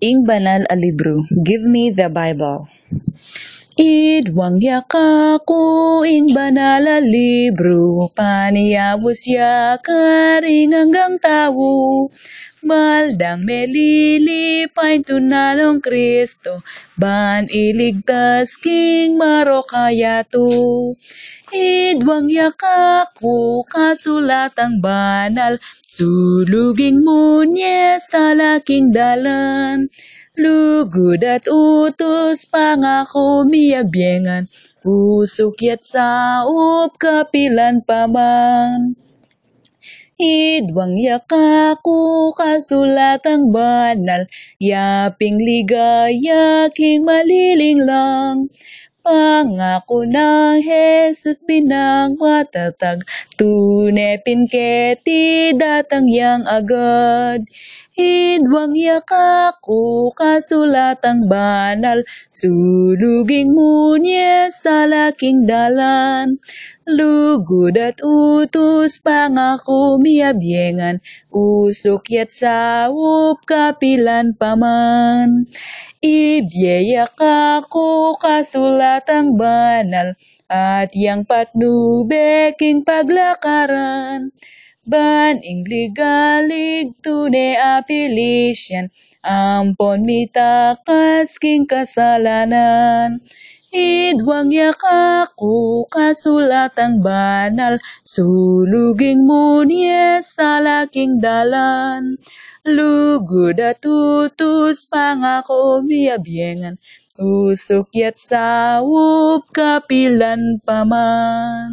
Ing banal a libro, give me the Bible. Idwang yakaku ing banal a libro, paniyawos yakaring hanggang tao maldang melilipay tunalong Kristo, ban iligtas king tu Idwang yakaku kasulatang banal, suluging munye sa laking dalan. Lugod at utos pangako miyabyengan, usok yat saop kapilan paman. Hidwang yakaku kasulatang banal, yaping ligaya king malilinglang. Pangako ng Jesus pinang matatag, tunay pinketi datangyang agad. Hidwang yaka kasulatang banal, suluging munye sa laking dalan. Lugod at utos pangako miyabyengan, usok yat sawop kapilan paman. Ibyeyak ako kasulat palatang banal at yang patnubeking paglakaran. Ban ligalig tune apilisyan, ampon mitakas king kasalanan. Idwang yakaku kasulatang banal, sulugin mo niya sa laking dalan. Lugod at utos pangako miyabyengan, usok yat sawop kapilan paman.